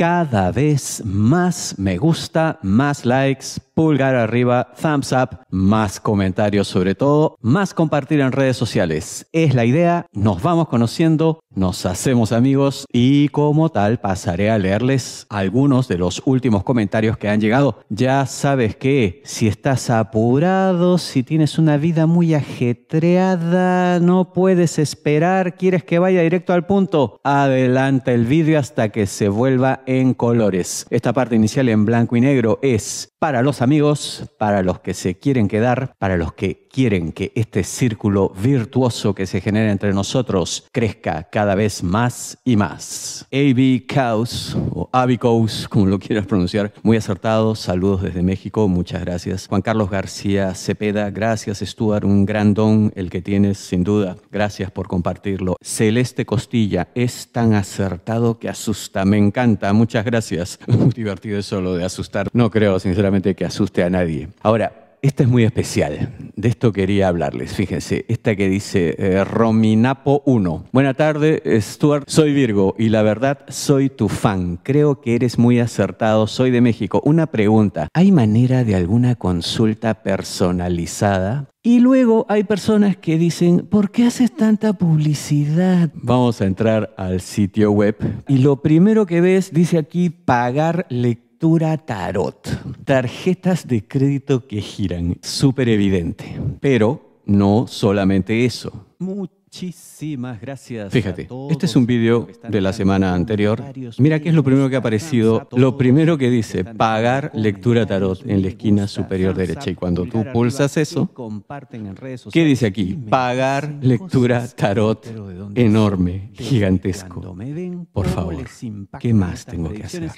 cada vez más me gusta, más likes, pulgar arriba, thumbs up, más comentarios sobre todo, más compartir en redes sociales. Es la idea, nos vamos conociendo, nos hacemos amigos y como tal pasaré a leerles algunos de los últimos comentarios que han llegado. Ya sabes que si estás apurado, si tienes una vida muy ajetreada, no puedes esperar, quieres que vaya directo al punto, adelanta el vídeo hasta que se vuelva en colores. Esta parte inicial en blanco y negro es para los amigos, para los que se quieren quedar, para los que quieren que este círculo virtuoso que se genera entre nosotros crezca cada vez más y más. A.B. caos o Abicous, como lo quieras pronunciar, muy acertado. Saludos desde México, muchas gracias. Juan Carlos García Cepeda, gracias Stuart, un gran don el que tienes, sin duda. Gracias por compartirlo. Celeste Costilla, es tan acertado que asusta, me encanta, muchas gracias. Muy divertido eso lo de asustar. No creo, sinceramente, que asuste a nadie. Ahora, esta es muy especial. De esto quería hablarles. Fíjense, esta que dice eh, Rominapo 1. Buenas tardes, eh, Stuart. Soy Virgo y la verdad soy tu fan. Creo que eres muy acertado. Soy de México. Una pregunta. ¿Hay manera de alguna consulta personalizada? Y luego hay personas que dicen, ¿por qué haces tanta publicidad? Vamos a entrar al sitio web y lo primero que ves dice aquí pagar lectura tarot, tarjetas de crédito que giran, súper evidente. Pero no solamente eso. Muchísimas gracias. Fíjate, este es un vídeo de la semana anterior. Mira qué es lo primero que ha aparecido. Lo primero que dice, pagar lectura tarot en la esquina superior derecha. Y cuando tú pulsas eso, ¿qué dice aquí? Pagar lectura tarot enorme, gigantesco. Por favor, ¿qué más tengo que hacer?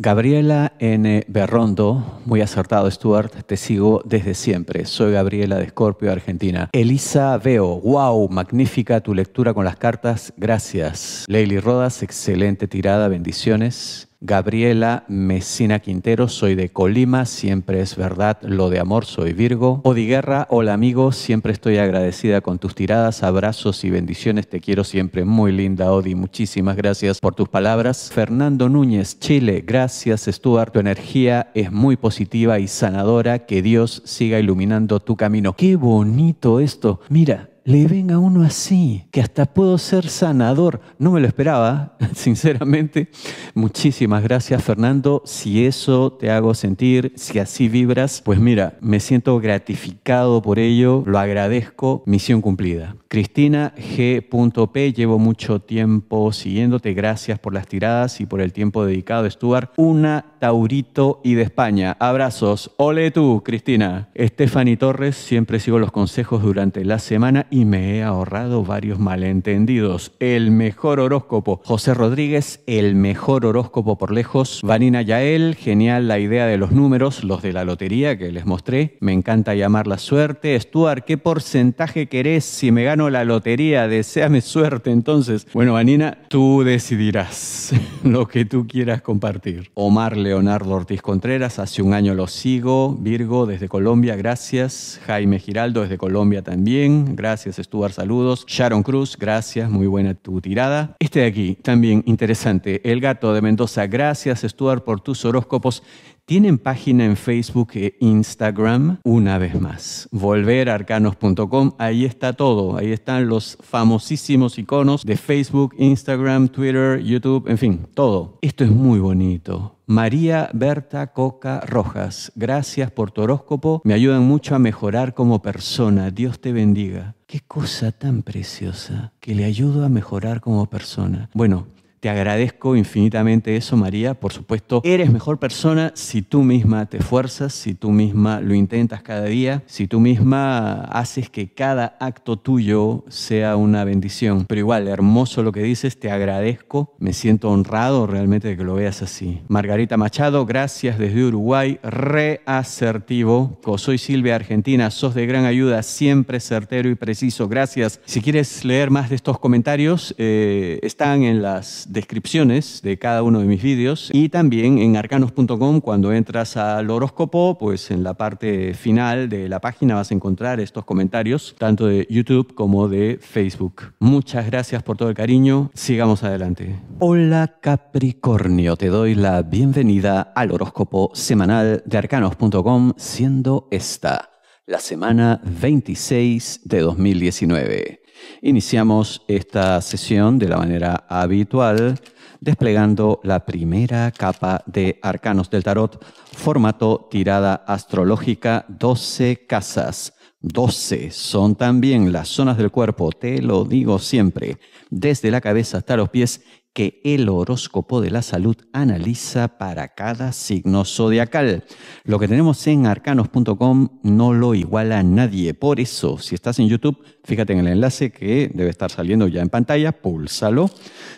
Gabriela N. Berrondo, muy acertado Stuart, te sigo desde siempre. Soy Gabriela de Escorpio, Argentina. Elisa Veo, wow, magnífico tu lectura con las cartas. Gracias. Leili Rodas, excelente tirada, bendiciones. Gabriela Mesina Quintero, soy de Colima, siempre es verdad lo de amor, soy Virgo. Guerra, hola amigo, siempre estoy agradecida con tus tiradas, abrazos y bendiciones, te quiero siempre, muy linda Odi, muchísimas gracias por tus palabras. Fernando Núñez, Chile, gracias Stuart, tu energía es muy positiva y sanadora, que Dios siga iluminando tu camino. Qué bonito esto, mira, le venga uno así, que hasta puedo ser sanador. No me lo esperaba, sinceramente. Muchísimas gracias, Fernando. Si eso te hago sentir, si así vibras, pues mira, me siento gratificado por ello, lo agradezco, misión cumplida. Cristina G.P. Llevo mucho tiempo siguiéndote. Gracias por las tiradas y por el tiempo dedicado, Stuart. Una Taurito y de España. Abrazos. Ole tú, Cristina. Estefany Torres, siempre sigo los consejos durante la semana y me he ahorrado varios malentendidos. El mejor horóscopo. José Rodríguez, el mejor horóscopo por lejos. Vanina Yael, genial la idea de los números, los de la lotería que les mostré. Me encanta llamar la suerte. Stuart, ¿qué porcentaje querés si me gano la lotería, deséame suerte entonces. Bueno, Anina, tú decidirás lo que tú quieras compartir. Omar Leonardo Ortiz Contreras, hace un año lo sigo. Virgo, desde Colombia, gracias. Jaime Giraldo, desde Colombia también. Gracias, Stuart, saludos. Sharon Cruz, gracias, muy buena tu tirada. Este de aquí, también interesante. El gato de Mendoza, gracias, Stuart, por tus horóscopos. Tienen página en Facebook e Instagram, una vez más. Volverarcanos.com, ahí está todo. Ahí están los famosísimos iconos de Facebook, Instagram, Twitter, YouTube, en fin, todo. Esto es muy bonito. María Berta Coca Rojas, gracias por tu horóscopo. Me ayudan mucho a mejorar como persona. Dios te bendiga. Qué cosa tan preciosa que le ayudo a mejorar como persona. Bueno, te agradezco infinitamente eso, María. Por supuesto, eres mejor persona si tú misma te esfuerzas, si tú misma lo intentas cada día, si tú misma haces que cada acto tuyo sea una bendición. Pero igual, hermoso lo que dices, te agradezco. Me siento honrado realmente de que lo veas así. Margarita Machado, gracias desde Uruguay. Reasertivo. Soy Silvia, Argentina. Sos de gran ayuda, siempre certero y preciso. Gracias. Si quieres leer más de estos comentarios, eh, están en las descripciones de cada uno de mis vídeos y también en arcanos.com cuando entras al horóscopo, pues en la parte final de la página vas a encontrar estos comentarios, tanto de YouTube como de Facebook. Muchas gracias por todo el cariño, sigamos adelante. Hola Capricornio, te doy la bienvenida al horóscopo semanal de arcanos.com siendo esta la semana 26 de 2019. Iniciamos esta sesión de la manera habitual, desplegando la primera capa de Arcanos del Tarot, formato tirada astrológica 12 casas. 12 son también las zonas del cuerpo, te lo digo siempre, desde la cabeza hasta los pies que el horóscopo de la salud analiza para cada signo zodiacal. Lo que tenemos en arcanos.com no lo iguala a nadie. Por eso, si estás en YouTube, fíjate en el enlace que debe estar saliendo ya en pantalla, púlsalo.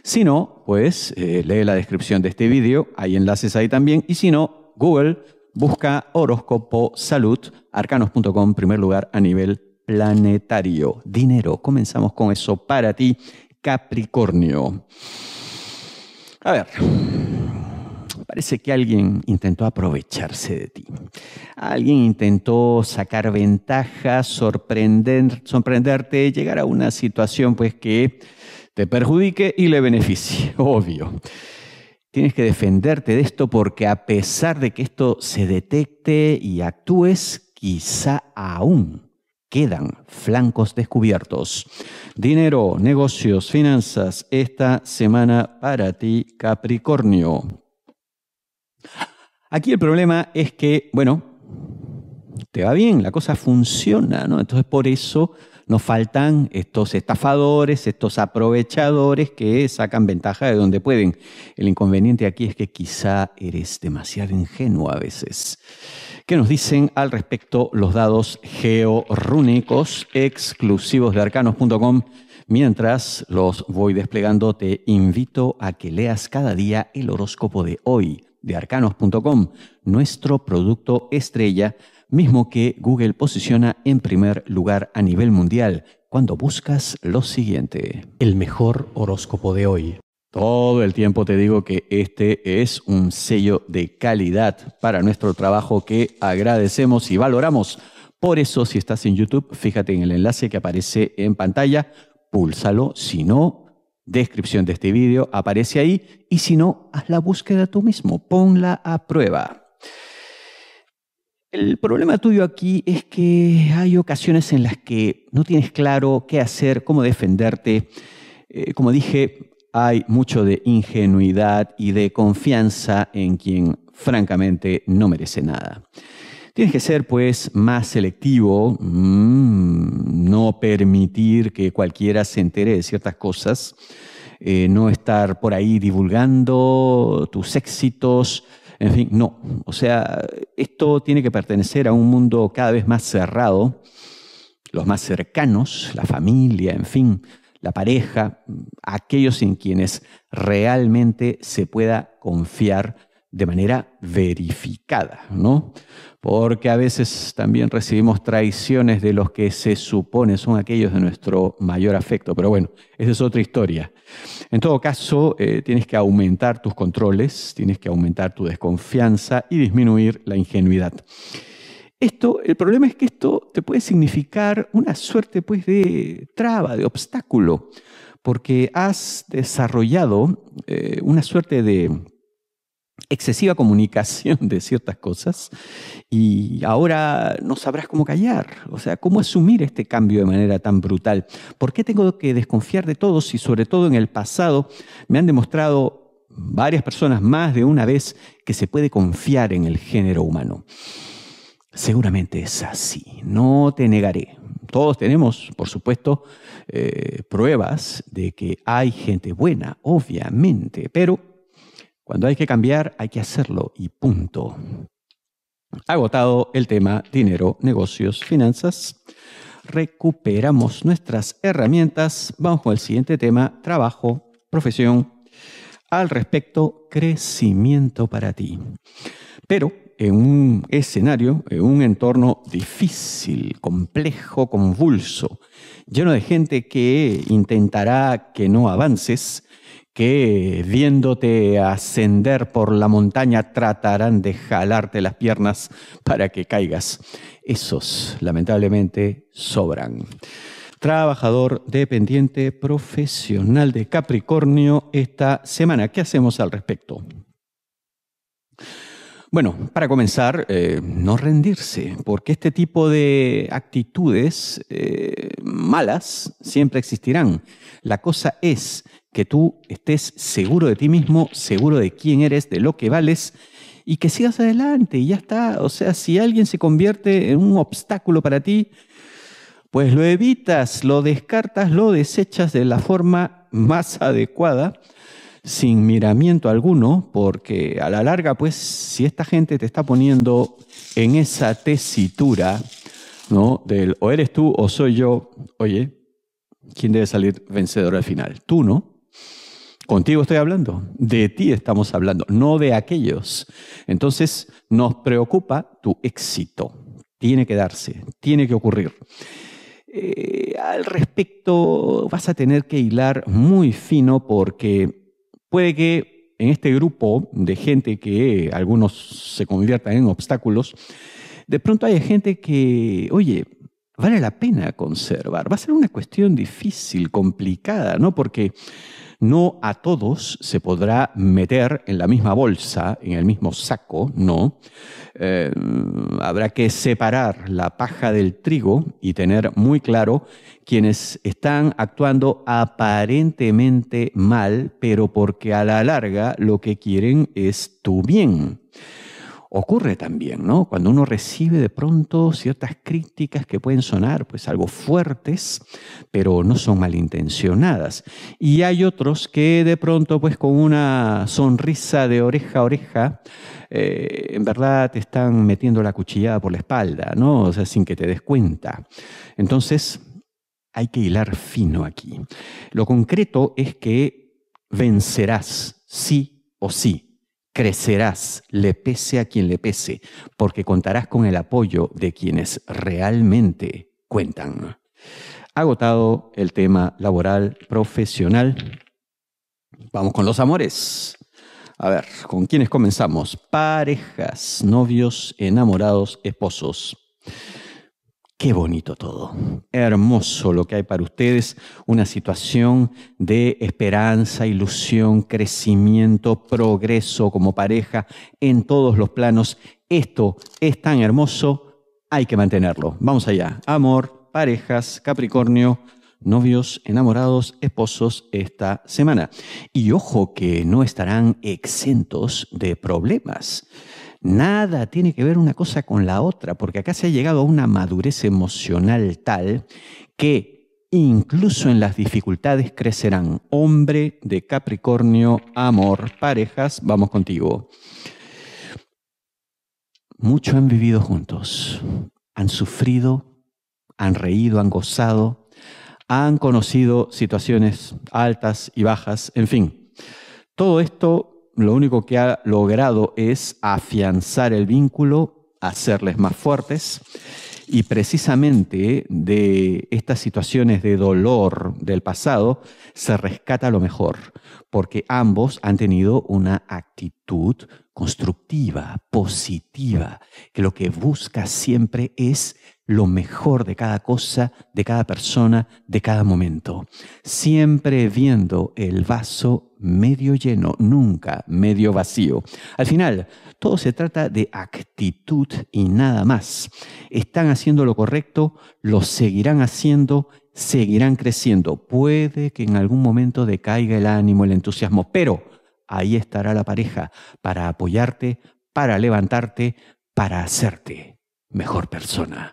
Si no, pues eh, lee la descripción de este vídeo, hay enlaces ahí también. Y si no, Google busca horóscopo salud, arcanos.com, primer lugar a nivel planetario. Dinero, comenzamos con eso para ti, Capricornio. A ver, parece que alguien intentó aprovecharse de ti. Alguien intentó sacar ventaja, sorprenderte, llegar a una situación pues que te perjudique y le beneficie, obvio. Tienes que defenderte de esto porque a pesar de que esto se detecte y actúes, quizá aún quedan flancos descubiertos. Dinero, negocios, finanzas, esta semana para ti, Capricornio. Aquí el problema es que, bueno, te va bien, la cosa funciona, ¿no? Entonces por eso nos faltan estos estafadores, estos aprovechadores que sacan ventaja de donde pueden. El inconveniente aquí es que quizá eres demasiado ingenuo a veces. ¿Qué nos dicen al respecto los dados georúnicos exclusivos de arcanos.com. Mientras los voy desplegando, te invito a que leas cada día el horóscopo de hoy de arcanos.com, nuestro producto estrella, mismo que Google posiciona en primer lugar a nivel mundial cuando buscas lo siguiente. El mejor horóscopo de hoy todo el tiempo te digo que este es un sello de calidad para nuestro trabajo que agradecemos y valoramos. Por eso, si estás en YouTube, fíjate en el enlace que aparece en pantalla, púlsalo. Si no, descripción de este vídeo aparece ahí. Y si no, haz la búsqueda tú mismo, ponla a prueba. El problema tuyo aquí es que hay ocasiones en las que no tienes claro qué hacer, cómo defenderte. Eh, como dije, hay mucho de ingenuidad y de confianza en quien francamente no merece nada. Tienes que ser pues más selectivo, mm, no permitir que cualquiera se entere de ciertas cosas, eh, no estar por ahí divulgando tus éxitos, en fin, no. O sea, esto tiene que pertenecer a un mundo cada vez más cerrado, los más cercanos, la familia, en fin la pareja, aquellos en quienes realmente se pueda confiar de manera verificada, ¿no? Porque a veces también recibimos traiciones de los que se supone son aquellos de nuestro mayor afecto, pero bueno, esa es otra historia. En todo caso, eh, tienes que aumentar tus controles, tienes que aumentar tu desconfianza y disminuir la ingenuidad el problema es que esto te puede significar una suerte pues, de traba, de obstáculo, porque has desarrollado eh, una suerte de excesiva comunicación de ciertas cosas y ahora no sabrás cómo callar, o sea, cómo asumir este cambio de manera tan brutal. ¿Por qué tengo que desconfiar de todos y sobre todo en el pasado me han demostrado varias personas más de una vez que se puede confiar en el género humano? Seguramente es así, no te negaré. Todos tenemos, por supuesto, eh, pruebas de que hay gente buena, obviamente, pero cuando hay que cambiar hay que hacerlo y punto. Agotado el tema dinero, negocios, finanzas, recuperamos nuestras herramientas. Vamos con el siguiente tema, trabajo, profesión. Al respecto, crecimiento para ti. Pero en un escenario, en un entorno difícil, complejo, convulso, lleno de gente que intentará que no avances, que viéndote ascender por la montaña tratarán de jalarte las piernas para que caigas. Esos, lamentablemente, sobran. Trabajador dependiente profesional de Capricornio esta semana. ¿Qué hacemos al respecto? Bueno, para comenzar, eh, no rendirse, porque este tipo de actitudes eh, malas siempre existirán. La cosa es que tú estés seguro de ti mismo, seguro de quién eres, de lo que vales, y que sigas adelante y ya está. O sea, si alguien se convierte en un obstáculo para ti, pues lo evitas, lo descartas, lo desechas de la forma más adecuada sin miramiento alguno, porque a la larga, pues, si esta gente te está poniendo en esa tesitura, ¿no? Del o eres tú o soy yo, oye, ¿quién debe salir vencedor al final? Tú, ¿no? Contigo estoy hablando, de ti estamos hablando, no de aquellos. Entonces nos preocupa tu éxito. Tiene que darse, tiene que ocurrir. Eh, al respecto vas a tener que hilar muy fino porque puede que en este grupo de gente que algunos se conviertan en obstáculos, de pronto haya gente que, oye, vale la pena conservar. Va a ser una cuestión difícil, complicada, ¿no? Porque no a todos se podrá meter en la misma bolsa, en el mismo saco, no. Eh, habrá que separar la paja del trigo y tener muy claro quienes están actuando aparentemente mal, pero porque a la larga lo que quieren es tu bien ocurre también, ¿no? Cuando uno recibe de pronto ciertas críticas que pueden sonar pues algo fuertes, pero no son malintencionadas. Y hay otros que de pronto pues con una sonrisa de oreja a oreja, eh, en verdad te están metiendo la cuchillada por la espalda, ¿no? O sea, sin que te des cuenta. Entonces, hay que hilar fino aquí. Lo concreto es que vencerás sí o sí crecerás, le pese a quien le pese, porque contarás con el apoyo de quienes realmente cuentan. Agotado el tema laboral profesional, vamos con los amores. A ver, ¿con quiénes comenzamos? Parejas, novios, enamorados, esposos. Qué bonito todo. Hermoso lo que hay para ustedes. Una situación de esperanza, ilusión, crecimiento, progreso como pareja en todos los planos. Esto es tan hermoso, hay que mantenerlo. Vamos allá. Amor, parejas, Capricornio, novios, enamorados, esposos esta semana. Y ojo que no estarán exentos de problemas. Nada tiene que ver una cosa con la otra, porque acá se ha llegado a una madurez emocional tal que incluso en las dificultades crecerán. Hombre de Capricornio, amor, parejas, vamos contigo. Mucho han vivido juntos, han sufrido, han reído, han gozado, han conocido situaciones altas y bajas, en fin. Todo esto lo único que ha logrado es afianzar el vínculo, hacerles más fuertes. Y precisamente de estas situaciones de dolor del pasado se rescata lo mejor, porque ambos han tenido una actitud constructiva, positiva, que lo que busca siempre es lo mejor de cada cosa, de cada persona, de cada momento. Siempre viendo el vaso medio lleno, nunca medio vacío. Al final, todo se trata de actitud y nada más. Están haciendo lo correcto, lo seguirán haciendo, seguirán creciendo. Puede que en algún momento decaiga el ánimo, el entusiasmo, pero ahí estará la pareja para apoyarte, para levantarte, para hacerte mejor persona.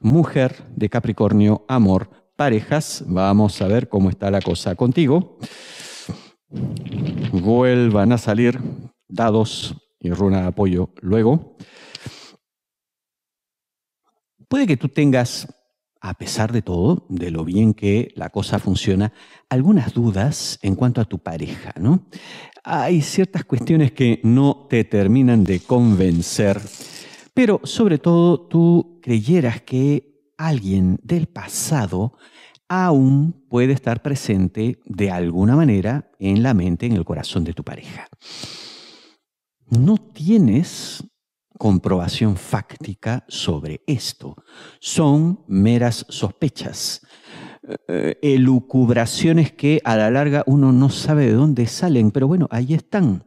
Mujer de Capricornio, amor, parejas, vamos a ver cómo está la cosa contigo. Vuelvan a salir dados y runa de apoyo luego. Puede que tú tengas a pesar de todo, de lo bien que la cosa funciona, algunas dudas en cuanto a tu pareja, ¿no? Hay ciertas cuestiones que no te terminan de convencer, pero sobre todo tú creyeras que alguien del pasado aún puede estar presente de alguna manera en la mente, en el corazón de tu pareja. No tienes comprobación fáctica sobre esto. Son meras sospechas, eh, elucubraciones que a la larga uno no sabe de dónde salen, pero bueno, ahí están.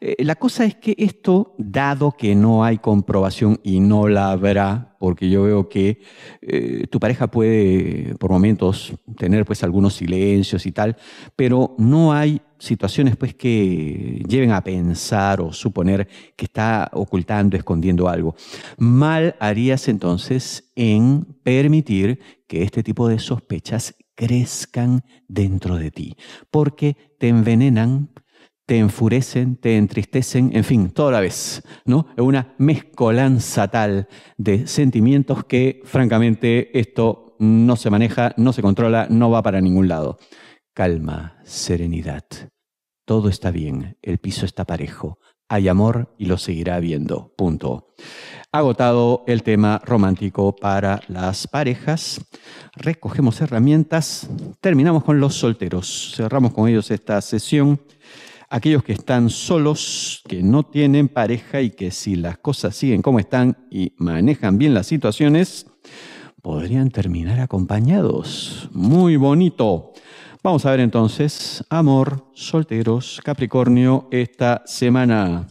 Eh, la cosa es que esto, dado que no hay comprobación y no la habrá porque yo veo que eh, tu pareja puede por momentos tener pues algunos silencios y tal, pero no hay situaciones pues que lleven a pensar o suponer que está ocultando, escondiendo algo. Mal harías entonces en permitir que este tipo de sospechas crezcan dentro de ti, porque te envenenan, te enfurecen, te entristecen, en fin, toda la vez, ¿no? Es una mezcolanza tal de sentimientos que, francamente, esto no se maneja, no se controla, no va para ningún lado. Calma, serenidad. Todo está bien, el piso está parejo, hay amor y lo seguirá habiendo. Punto. Agotado el tema romántico para las parejas, recogemos herramientas, terminamos con los solteros, cerramos con ellos esta sesión aquellos que están solos, que no tienen pareja y que si las cosas siguen como están y manejan bien las situaciones, podrían terminar acompañados. Muy bonito. Vamos a ver entonces, amor, solteros, Capricornio, esta semana.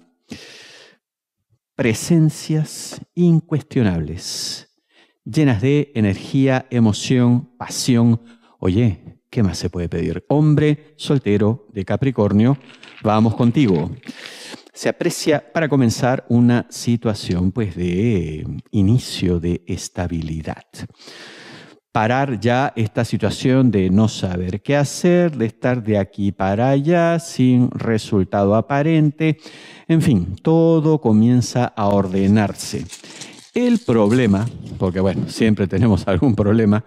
Presencias incuestionables, llenas de energía, emoción, pasión. Oye, ¿Qué más se puede pedir? Hombre soltero de Capricornio, vamos contigo. Se aprecia para comenzar una situación pues de inicio de estabilidad. Parar ya esta situación de no saber qué hacer, de estar de aquí para allá sin resultado aparente. En fin, todo comienza a ordenarse. El problema, porque bueno, siempre tenemos algún problema,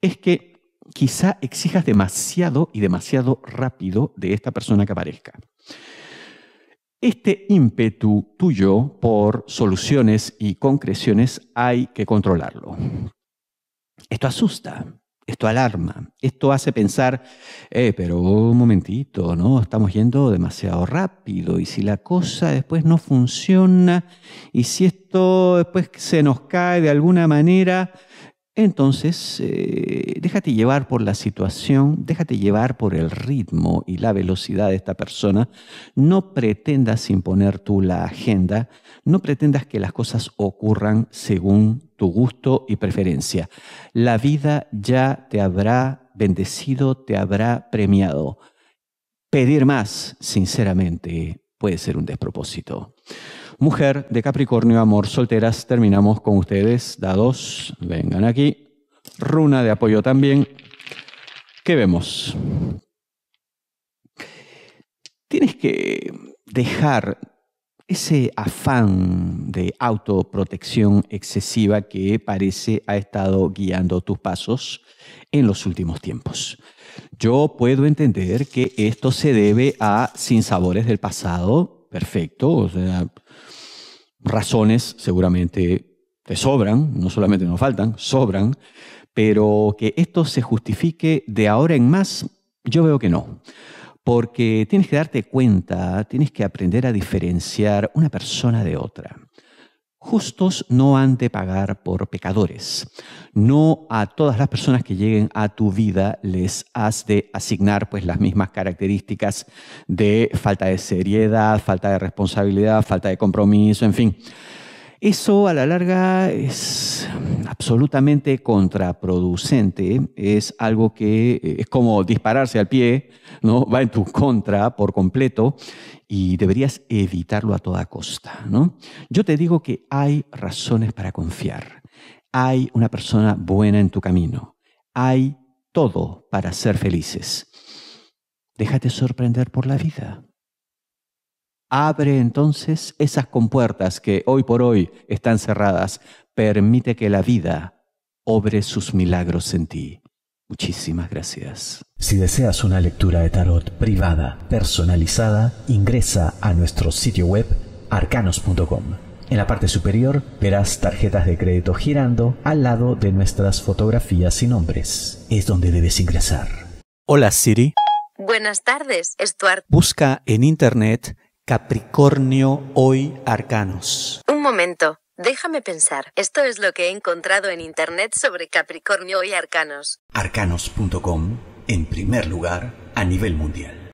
es que quizá exijas demasiado y demasiado rápido de esta persona que aparezca. Este ímpetu tuyo por soluciones y concreciones hay que controlarlo. Esto asusta, esto alarma, esto hace pensar, eh, pero un momentito, ¿no? Estamos yendo demasiado rápido y si la cosa después no funciona y si esto después se nos cae de alguna manera, entonces, eh, déjate llevar por la situación, déjate llevar por el ritmo y la velocidad de esta persona. No pretendas imponer tú la agenda, no pretendas que las cosas ocurran según tu gusto y preferencia. La vida ya te habrá bendecido, te habrá premiado. Pedir más, sinceramente, puede ser un despropósito. Mujer de Capricornio, amor, solteras, terminamos con ustedes, dados, vengan aquí. Runa de apoyo también. ¿Qué vemos? Tienes que dejar ese afán de autoprotección excesiva que parece ha estado guiando tus pasos en los últimos tiempos. Yo puedo entender que esto se debe a sinsabores del pasado, perfecto, o sea, razones seguramente te sobran, no solamente nos faltan, sobran, pero que esto se justifique de ahora en más, yo veo que no. Porque tienes que darte cuenta, tienes que aprender a diferenciar una persona de otra. Justos no han de pagar por pecadores. No a todas las personas que lleguen a tu vida les has de asignar pues las mismas características de falta de seriedad, falta de responsabilidad, falta de compromiso, en fin. Eso a la larga es absolutamente contraproducente, es algo que eh, es como dispararse al pie, ¿no? va en tu contra por completo y deberías evitarlo a toda costa. ¿no? Yo te digo que hay razones para confiar, hay una persona buena en tu camino, hay todo para ser felices. Déjate sorprender por la vida. Abre entonces esas compuertas que hoy por hoy están cerradas. Permite que la vida obre sus milagros en ti. Muchísimas gracias. Si deseas una lectura de tarot privada, personalizada, ingresa a nuestro sitio web arcanos.com. En la parte superior verás tarjetas de crédito girando al lado de nuestras fotografías y nombres. Es donde debes ingresar. Hola Siri. Buenas tardes, Stuart. Busca en Internet Capricornio hoy Arcanos. Un momento, déjame pensar. Esto es lo que he encontrado en Internet sobre Capricornio hoy Arcanos. Arcanos.com, en primer lugar, a nivel mundial.